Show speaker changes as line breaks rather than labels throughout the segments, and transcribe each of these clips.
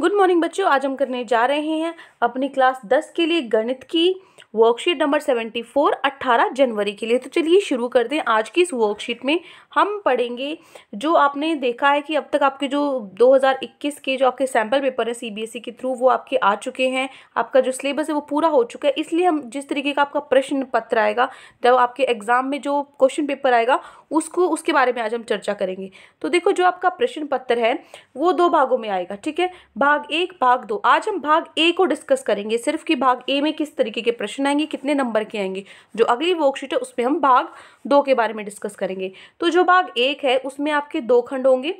Good morning बच्चों आज हम करने जा रहे हैं अपनी क्लास दस के लिए गणित की वर्कशीट नंबर सेवेंटी फोर अट्ठारह जनवरी के लिए तो चलिए शुरू कर दें आज की इस वर्कशीट में हम पढ़ेंगे जो आपने देखा है कि अब तक आपके जो 2021 के जो आपके सैम्पल पेपर हैं सीबीएसई e के थ्रू वो आपके आ चुके हैं आपका जो सिलेबस है वो पूरा हो चुका है इसलिए हम जिस तरीके का आपका प्रश्न पत्र आएगा जब आपके एग्ज़ाम में जो क्वेश्चन पेपर आएगा उसको उसके बारे में आज हम चर्चा करेंगे तो देखो जो आपका प्रश्न पत्र है वो दो भागों में आएगा ठीक है भाग एक भाग दो आज हम भाग ए को डिस्कस करेंगे सिर्फ कि भाग ए में किस तरीके के प्रश्न क्वेश्चन आएंगे कितने नंबर के आएंगे जो अगली वर्कशीट है उसमें हम भाग दो के बारे में डिस्कस करेंगे तो जो भाग एक है उसमें आपके दो खंड होंगे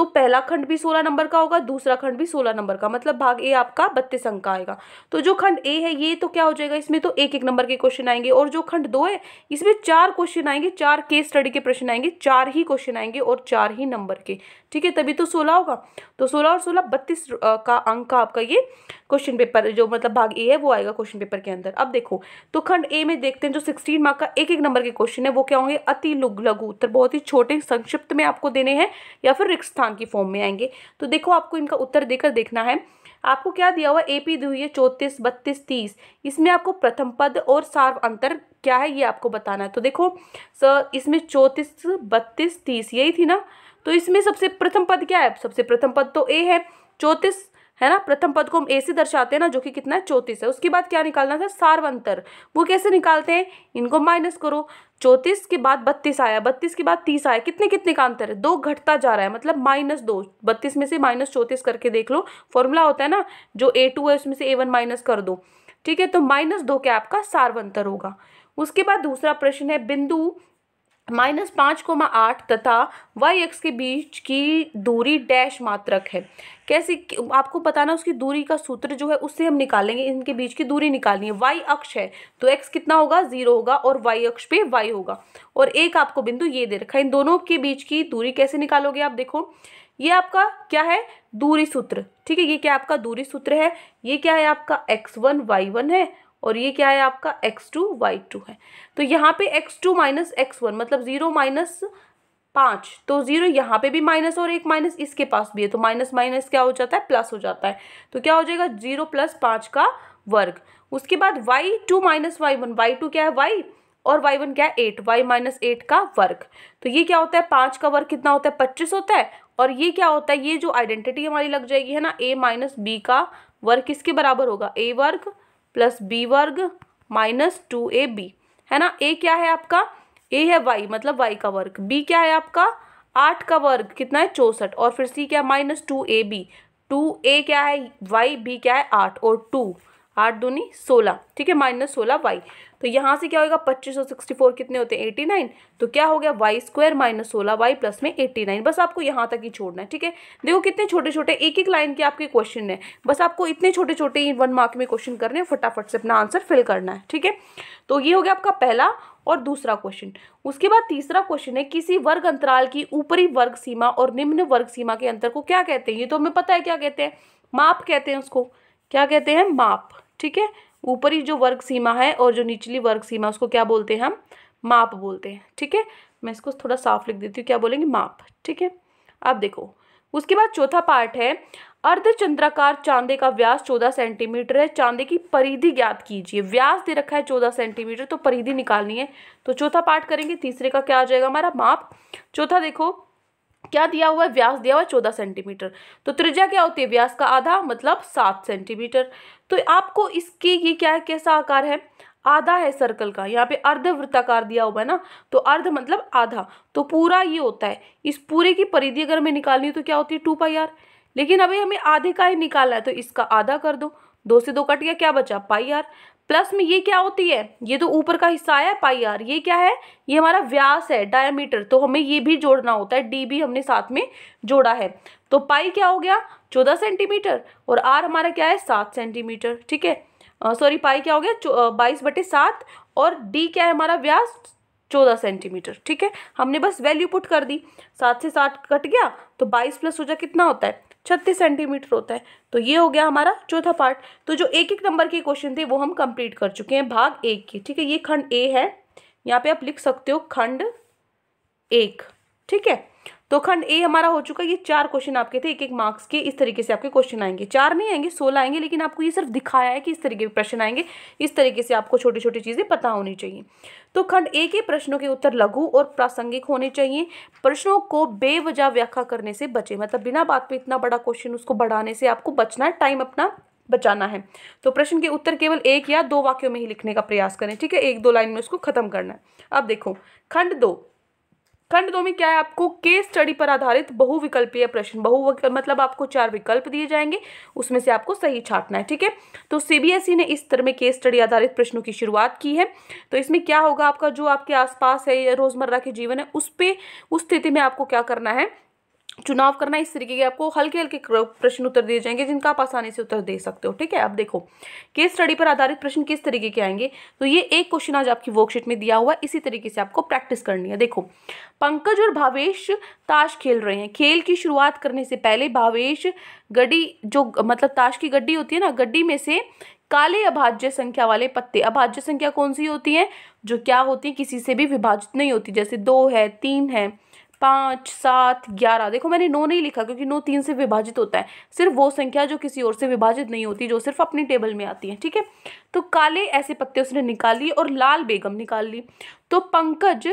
तो पहला खंड भी सोलह नंबर का होगा दूसरा खंड भी सोलह नंबर का मतलब भाग ए आपका बत्तीस अंक का आएगा तो जो खंड ए है ये तो क्या हो जाएगा इसमें तो एक एक नंबर के क्वेश्चन आएंगे और जो खंड दो है इसमें चार क्वेश्चन आएंगे चार केस स्टडी के प्रश्न आएंगे चार ही क्वेश्चन आएंगे और चार ही नंबर के ठीक है तभी तो सोलह होगा तो सोलह और सोलह बत्तीस का अंक का आपका ये क्वेश्चन पेपर जो मतलब भाग ए है वो आएगा क्वेश्चन पेपर के अंदर अब देखो तो खंड ए में देखते हैं जो सिक्सटीन मार्क का एक एक नंबर के क्वेश्चन है वो क्या होंगे अति लघु उत्तर बहुत ही छोटे संक्षिप्त में आपको देने हैं या फिर रिक्त स्थान काम की फॉर्म में आएंगे तो देखो आपको इनका उत्तर देकर देखना है आपको क्या दिया हुआ ए पी दी हुई है चौंतीस बत्तीस तीस इसमें आपको प्रथम पद और सार्व अंतर क्या है ये आपको बताना है तो देखो सर इसमें चौंतीस बत्तीस तीस यही थी ना तो इसमें सबसे प्रथम पद क्या है सबसे प्रथम पद तो ए है चौंतीस है ना प्रथम पद को हम ए से दर्शाते हैं ना जो कि कितना है चौंतीस है उसके बाद क्या निकालना था सार्वंतर वो कैसे निकालते हैं इनको माइनस करो चौंतीस के बाद बत्तीस आया बत्तीस के बाद तीस आया कितने कितने का अंतर है दो घटता जा रहा है मतलब माइनस दो बत्तीस में से माइनस चौंतीस करके देख लो फॉर्मूला होता है ना जो ए टू है उसमें से ए वन माइनस कर दो ठीक है तो माइनस दो क्या आपका सार्वंतर होगा उसके बाद दूसरा प्रश्न है बिंदु माइनस पाँच कोमा आठ तथा वाई एक्स के बीच की दूरी डैश मात्रक है कैसे आपको बताना उसकी दूरी का सूत्र जो है उससे हम निकालेंगे इनके बीच की दूरी निकालनी है वाई अक्ष है तो एक्स कितना होगा जीरो होगा और वाई अक्ष पे वाई होगा और एक आपको बिंदु ये दे रखा है इन दोनों के बीच की दूरी कैसे निकालोगे आप देखो ये आपका क्या है दूरी सूत्र ठीक है ये क्या आपका दूरी सूत्र है ये क्या है आपका एक्स वन वाई वन है और ये क्या है आपका एक्स टू वाई टू है तो यहाँ पे x two minus x one मतलब ज़ीरो माइनस पाँच तो ज़ीरो यहाँ पे भी माइनस और एक माइनस इसके पास भी है तो माइनस माइनस क्या हो जाता है प्लस हो जाता है तो क्या हो जाएगा जीरो प्लस पाँच का वर्ग उसके बाद y two minus y one y two क्या है वाई और वाई वन क्या है एट वाई माइनस एट का वर्ग तो ये क्या होता है पाँच का वर्ग कितना होता है पच्चीस होता है और ये क्या होता है ये जो आइडेंटिटी हमारी लग जाएगी है ना ए माइनस बी का वर्ग किसके बराबर होगा ए वर्ग प्लस बी वर्ग माइनस टू ए बी है ना ए क्या है आपका ए है वाई मतलब वाई का वर्ग बी क्या है आपका आठ का वर्ग कितना है चौंसठ और फिर सी क्या है minus two A B two A क्या है वाई बी क्या है आठ और टू आठ दूनी सोलह ठीक है माइनस सोलह वाई तो यहाँ से क्या होगा पच्चीस सौ सिक्सटी फोर कितने होते हैं एटी नाइन तो क्या हो गया वाई स्क्वायर माइनस सोलह वाई प्लस में एट्टी नाइन बस आपको यहाँ तक ही छोड़ना है ठीक है देखो कितने छोटे छोटे एक एक लाइन के आपके क्वेश्चन है बस आपको इतने छोटे छोटे वन मार्क में क्वेश्चन करने हैं फटाफट से अपना आंसर फिल करना है ठीक है तो ये हो गया आपका पहला और दूसरा क्वेश्चन उसके बाद तीसरा क्वेश्चन है किसी वर्ग अंतराल की ऊपरी वर्ग सीमा और निम्न वर्ग सीमा के अंतर को क्या कहते हैं ये तो हमें पता है क्या कहते हैं माप कहते हैं उसको क्या कहते हैं माप ठीक है ऊपरी जो वर्ग सीमा है और जो निचली वर्ग सीमा उसको क्या बोलते हैं हम माप बोलते हैं ठीक है मैं इसको थोड़ा साफ लिख देती हूँ क्या बोलेंगे माप ठीक है अब देखो उसके बाद चौथा पार्ट है अर्धचंद्राकार चांदे का व्यास चौदह सेंटीमीटर है चांदे की परिधि ज्ञात कीजिए व्यास दे रखा है चौदह सेंटीमीटर तो परिधि निकालनी है तो चौथा पार्ट करेंगे तीसरे का क्या आ जाएगा हमारा माप चौथा देखो क्या दिया हुआ है व्यास दिया हुआ है चौदह सेंटीमीटर तो त्रिज्या क्या होती है व्यास का आधा मतलब सात सेंटीमीटर तो आपको इसकी ये क्या है कैसा आकार है आधा है सर्कल का यहाँ पे अर्धवृत्ताकार दिया हुआ है ना तो अर्ध मतलब आधा तो पूरा ये होता है इस पूरे की परिधि अगर हमें निकालनी तो क्या होती है टू पाई आर लेकिन अभी हमें आधे का ही निकालना है तो इसका आधा कर दो दो से दो कट गया क्या बचा पाई आर प्लस में ये क्या होती है ये तो ऊपर का हिस्सा आया पाई आर ये क्या है ये हमारा व्यास है डायामीटर तो हमें ये भी जोड़ना होता है डी भी हमने साथ में जोड़ा है तो पाई क्या हो गया चौदह सेंटीमीटर और आर हमारा क्या है सात सेंटीमीटर ठीक है सॉरी पाई क्या हो गया बाईस बटे सात और डी क्या है हमारा व्यास चौदह सेंटीमीटर ठीक है हमने बस वैल्यू पुट कर दी सात से सात कट गया तो बाईस प्लस हो जाए कितना होता है छत्तीस सेंटीमीटर होता है तो ये हो गया हमारा चौथा पार्ट तो जो एक एक नंबर के क्वेश्चन थे वो हम कंप्लीट कर चुके हैं भाग एक के ठीक है ये खंड ए है यहाँ पे आप लिख सकते हो खंड एक ठीक है तो खंड ए हमारा हो चुका ये चार क्वेश्चन आपके थे एक एक मार्क्स के इस तरीके से आपके क्वेश्चन आएंगे चार नहीं आएंगे सोलह आएंगे लेकिन आपको ये सिर्फ दिखाया है कि इस तरीके के प्रश्न आएंगे इस तरीके से आपको छोटी छोटी चीज़ें पता होनी चाहिए तो खंड ए के प्रश्नों के उत्तर लघु और प्रासंगिक होने चाहिए प्रश्नों को बेवजह व्याख्या करने से बचे मतलब बिना बात पे इतना बड़ा क्वेश्चन उसको बढ़ाने से आपको बचना है टाइम अपना बचाना है तो प्रश्न के उत्तर केवल एक या दो वाक्यों में ही लिखने का प्रयास करें ठीक है एक दो लाइन में उसको खत्म करना है अब देखो खंड दो खंड दो में क्या है आपको केस स्टडी पर आधारित बहुविकल्पीय प्रश्न बहु मतलब आपको चार विकल्प दिए जाएंगे उसमें से आपको सही छाटना है ठीक है तो सीबीएसई e ने इस तरह में केस स्टडी आधारित प्रश्नों की शुरुआत की है तो इसमें क्या होगा आपका जो आपके आसपास है रोजमर्रा के जीवन है उस पर उस स्थिति में आपको क्या करना है चुनाव करना इस तरीके के आपको हल्के हल्के प्रश्न उत्तर दिए जाएंगे जिनका आप आसानी से उत्तर दे सकते हो ठीक है अब देखो केस स्टडी पर आधारित प्रश्न किस तरीके के आएंगे तो ये एक क्वेश्चन आज आपकी वर्कशीट में दिया हुआ है इसी तरीके से आपको प्रैक्टिस करनी है देखो पंकज और भावेश ताश खेल रहे हैं खेल की शुरुआत करने से पहले भावेश गड्डी जो मतलब ताश की गड्डी होती है ना गड्डी में से काले अभाज्य संख्या वाले पत्ते अभाज्य संख्या कौन सी होती है जो क्या होती है किसी से भी विभाजित नहीं होती जैसे दो है तीन है पाँच सात ग्यारह देखो मैंने नौ नहीं लिखा क्योंकि नौ तीन से विभाजित होता है सिर्फ वो संख्या जो किसी और से विभाजित नहीं होती जो सिर्फ अपनी टेबल में आती है ठीक है तो काले ऐसे पत्ते उसने निकाली और लाल बेगम निकाल ली तो पंकज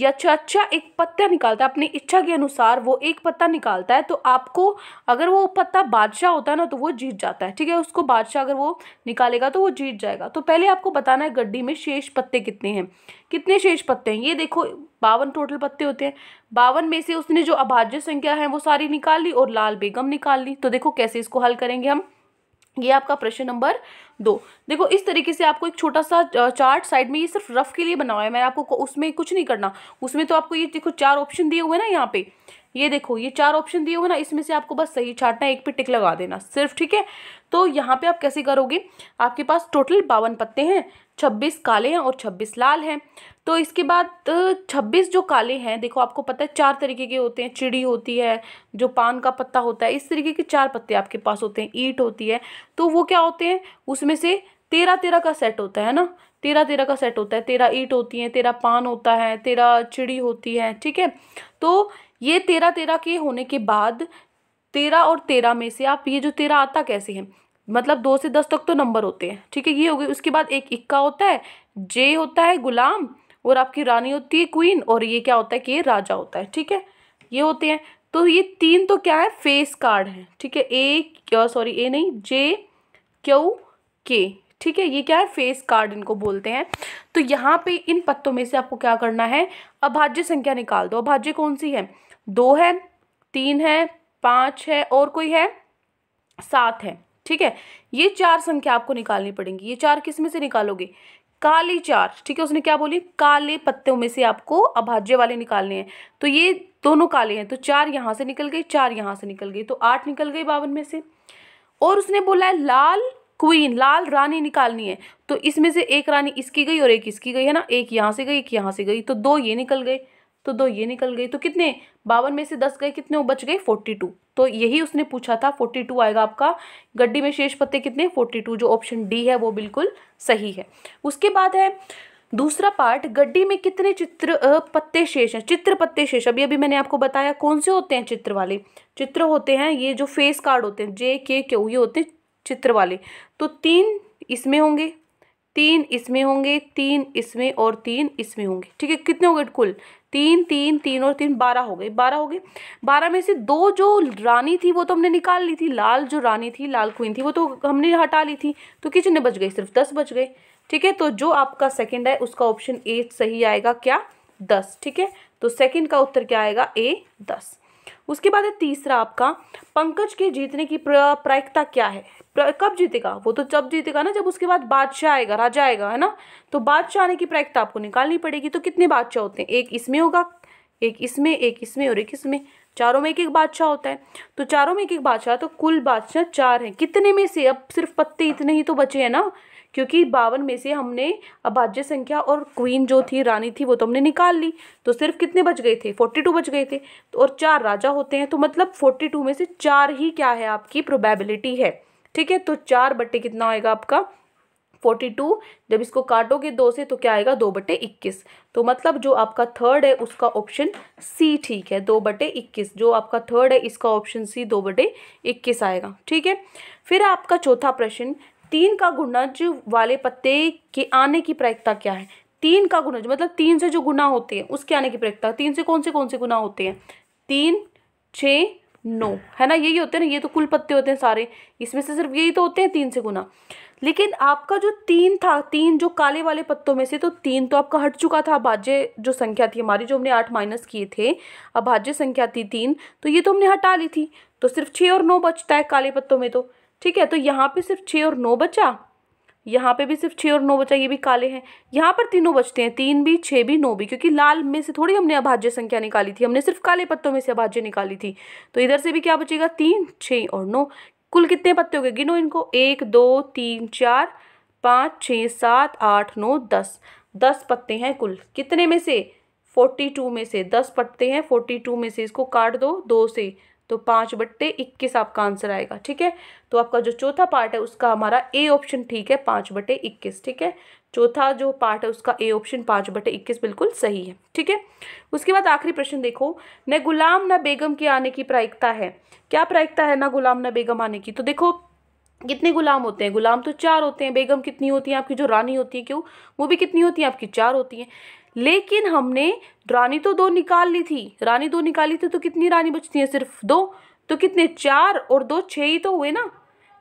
या चाचा एक पत्ता निकालता है अपनी इच्छा के अनुसार वो एक पत्ता निकालता है तो आपको अगर वो पत्ता बादशाह होता है ना तो वो जीत जाता है ठीक है उसको बादशाह अगर वो निकालेगा तो वो जीत जाएगा तो पहले आपको बताना है गड्डी में शेष पत्ते कितने हैं कितने शेष पत्ते हैं ये देखो बावन टोटल पत्ते होते हैं बावन में से उसने जो अभाज्य संख्या है वो सारी निकाल ली और लाल बेगम निकाल ली तो देखो कैसे इसको हल करेंगे हम ये आपका प्रश्न नंबर दो देखो इस तरीके से आपको एक छोटा सा चार्ट साइड में ये सिर्फ रफ के लिए बना हुआ है मैंने आपको उसमें कुछ नहीं करना उसमें तो आपको ये देखो चार ऑप्शन दिए हुए ना यहाँ पे ये देखो ये चार ऑप्शन दिए हुए ना इसमें से आपको बस सही छाटना है एक पे टिक लगा देना सिर्फ ठीक है तो यहाँ पे आप कैसे करोगे आपके पास टोटल बावन पत्ते हैं छब्बीस काले हैं और छब्बीस लाल हैं तो इसके बाद छब्बीस जो काले हैं देखो आपको पता है चार तरीके के होते हैं चिड़ी होती है जो पान का पत्ता होता है इस तरीके के चार पत्ते आपके पास होते हैं ईट होती है तो वो क्या होते हैं उसमें से तेरह तेरह का सेट होता है ना तेरह तेरह का सेट होता है तेरह ईट होती है तेरह पान होता है तेरह चिड़ी होती है ठीक है तो ये तेरह तेरह के होने के बाद तेरह और तेरह में से आप ये जो तेरह आता कैसे है मतलब दो से दस तक तो नंबर होते हैं ठीक है ये हो गई उसके बाद एक इक्का होता है जे होता है गुलाम और आपकी रानी होती है क्वीन और ये क्या होता है कि ये राजा होता है ठीक है ये होते हैं तो ये तीन तो क्या है फेस कार्ड है ठीक है ए सॉरी ए नहीं जे क्यू के ठीक है ये क्या है फेस कार्ड इनको बोलते हैं तो यहाँ पे इन पत्तों में से आपको क्या करना है अभाज्य संख्या निकाल दो अभाज्य कौन सी है दो है तीन है पाँच है और कोई है सात है ठीक है ये चार संख्या आपको निकालनी पड़ेंगी ये चार किस में से निकालोगे काली चार ठीक है उसने क्या बोली काले पत्तों में से आपको अभाज्य वाले निकालने हैं तो ये दोनों काले हैं तो चार यहाँ से निकल गई चार यहाँ से निकल गई तो आठ निकल गई बावन में से और उसने बोला है लाल क्वीन लाल रानी निकालनी है तो इसमें से एक रानी इसकी गई और एक इसकी गई है ना एक यहाँ से गई एक यहाँ से गई तो दो ये निकल गए तो दो ये निकल गई तो कितने बावन में से दस गए कितने बच गए फोर्टी टू तो यही उसने पूछा था फोर्टी टू आएगा आपका गड्डी में शेष पत्ते कितने फोर्टी टू जो ऑप्शन डी है वो बिल्कुल सही है उसके बाद है दूसरा पार्ट गड्डी में कितने चित्र पत्ते शेष हैं चित्र पत्ते शेष अभी अभी मैंने आपको बताया कौन से होते हैं चित्र वाले चित्र होते हैं ये जो फेस कार्ड होते हैं जे के क्यू ये होते हैं चित्र वाले तो तीन इसमें होंगे तीन इसमें होंगे तीन इसमें और तीन इसमें होंगे ठीक है कितने हो गए कुल तीन तीन तीन और तीन बारह हो गए बारह हो गए बारह में से दो जो रानी थी वो तो हमने निकाल ली थी लाल जो रानी थी लाल क्वीन थी वो तो हमने हटा ली थी तो कितने बच गई सिर्फ दस बच गए ठीक है तो जो आपका सेकेंड है उसका ऑप्शन ए सही आएगा क्या दस ठीक है तो सेकेंड का उत्तर क्या आएगा ए दस उसके बाद है तीसरा आपका पंकज के जीतने की प्रायिकता क्या है कब जीतेगा वो तो जब जीतेगा ना जब उसके बाद बादशाह आएगा राजा आएगा है ना तो बादशाह आने की प्रायिकता आपको निकालनी पड़ेगी तो कितने बादशाह होते हैं एक इसमें होगा एक इसमें एक इसमें और एक इसमें चारों में एक एक बादशाह होता है तो चारों में एक एक बादशाह तो कुल बादशाह चार हैं कितने में से अब सिर्फ पत्ते इतने ही तो बचे हैं ना क्योंकि बावन में से हमने अभाज्य संख्या और क्वीन जो थी रानी थी वो तो हमने निकाल ली तो सिर्फ कितने बच गए थे फोर्टी टू बच गए थे तो और चार राजा होते हैं तो मतलब फोर्टी टू में से चार ही क्या है आपकी प्रोबेबिलिटी है ठीक है तो चार बट्टे कितना आएगा आपका फोर्टी टू जब इसको काटोगे दो से तो क्या आएगा दो बटे इक्कीस तो मतलब जो आपका थर्ड है उसका ऑप्शन सी ठीक है दो बटे इक्कीस जो आपका थर्ड है इसका ऑप्शन सी दो बटे इक्कीस आएगा ठीक है फिर आपका चौथा प्रश्न तीन का गुणज वाले पत्ते के आने की प्रायिकता क्या है तीन का गुणज मतलब तीन से जो गुना होते हैं उसके आने की प्रायिकता तीन से कौन से कौन से गुना होते हैं तीन छः नो no. है ना यही होते हैं ना ये तो कुल पत्ते होते हैं सारे इसमें से सिर्फ यही तो होते हैं तीन से गुना लेकिन आपका जो तीन था तीन जो काले वाले पत्तों में से तो तीन तो आपका हट चुका था अभाज्य जो संख्या थी हमारी जो हमने आठ माइनस किए थे अभाज्य संख्या थी तीन तो ये तो हमने हटा ली थी तो सिर्फ छः और नौ बचता है काले पत्तों में तो ठीक है तो यहाँ पे सिर्फ छः और नौ बचा यहाँ पे भी सिर्फ छः और नौ बचा ये भी काले हैं यहाँ पर तीनों बचते हैं तीन भी छः भी नौ भी क्योंकि लाल में से थोड़ी हमने अभाज्य संख्या निकाली थी हमने सिर्फ काले पत्तों में से अभाज्य निकाली थी तो इधर से भी क्या बचेगा तीन छः और नौ कुल कितने पत्ते हो गए गिनो इनको एक दो तीन चार पाँच छः सात आठ नौ दस दस पत्ते हैं कुल कितने में से फोर्टी टू में से दस पत्ते हैं फोर्टी टू में से इसको काट दो दो से तो पाँच बट्टे इक्कीस आपका आंसर आएगा ठीक है तो आपका जो चौथा पार्ट है उसका हमारा ए ऑप्शन ठीक है पाँच बटे इक्कीस ठीक है चौथा जो पार्ट है उसका ए ऑप्शन पाँच बटे इक्कीस बिल्कुल सही है ठीक है उसके बाद आखिरी प्रश्न देखो न गुलाम न बेगम के आने की प्रायिकता है क्या प्रायिकता है ना गुलाम न बेगम आने की तो देखो कितने गुलाम होते हैं गुलाम तो चार होते हैं बेगम कितनी होती हैं आपकी जो रानी होती है क्यों वो भी कितनी होती हैं आपकी चार होती हैं लेकिन हमने रानी तो दो निकाल ली थी रानी दो निकाली थी तो कितनी रानी बचती है सिर्फ दो तो कितने चार और दो छः ही तो हुए ना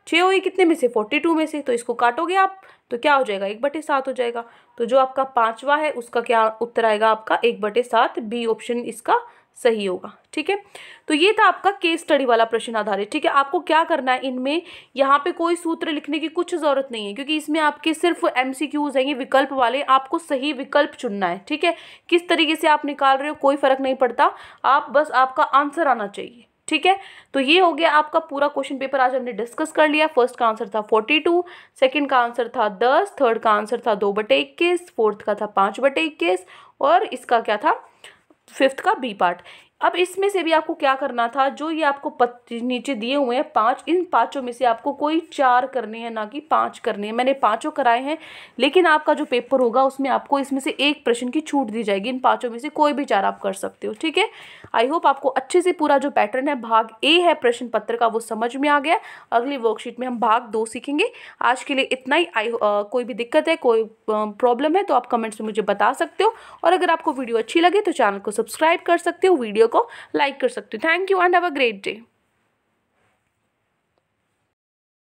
छः हुए कितने में से फोर्टी टू में से तो इसको काटोगे आप तो क्या हो जाएगा एक बटे सात हो जाएगा तो जो आपका पाँचवा है उसका क्या उत्तर आएगा आपका एक बटे सात बी ऑप्शन इसका सही होगा ठीक है तो ये था आपका केस स्टडी वाला प्रश्न आधारित ठीक है आपको क्या करना है इनमें यहाँ पे कोई सूत्र लिखने की कुछ ज़रूरत नहीं है क्योंकि इसमें आपके सिर्फ एम सी क्यूज़ हैं ये विकल्प वाले आपको सही विकल्प चुनना है ठीक है किस तरीके से आप निकाल रहे हो कोई फ़र्क नहीं पड़ता आप बस आपका आंसर आना चाहिए ठीक है तो ये हो गया आपका पूरा क्वेश्चन पेपर आज हमने डिस्कस कर लिया फर्स्ट का आंसर था फोर्टी टू सेकेंड का आंसर था दस थर्ड का आंसर था दो बटे इक्कीस फोर्थ का था पाँच बटे इक्कीस और इसका क्या था फिफ्थ का बी पार्ट अब इसमें से भी आपको क्या करना था जो ये आपको पत्ते नीचे दिए हुए हैं पांच इन पांचों में से आपको कोई चार करने हैं ना कि पांच करने हैं मैंने पांचों कराए हैं लेकिन आपका जो पेपर होगा उसमें आपको इसमें से एक प्रश्न की छूट दी जाएगी इन पांचों में से कोई भी चार आप कर सकते हो ठीक है आई होप आपको अच्छे से पूरा जो पैटर्न है भाग ए है प्रश्न पत्र का वो समझ में आ गया अगली वर्कशीट में हम भाग दो सीखेंगे आज के लिए इतना ही आई कोई भी दिक्कत है कोई प्रॉब्लम है तो आप कमेंट्स में मुझे बता सकते हो और अगर आपको वीडियो अच्छी लगे तो चैनल को सब्सक्राइब कर सकते हो वीडियो को लाइक कर सकते हो thank you and have a great day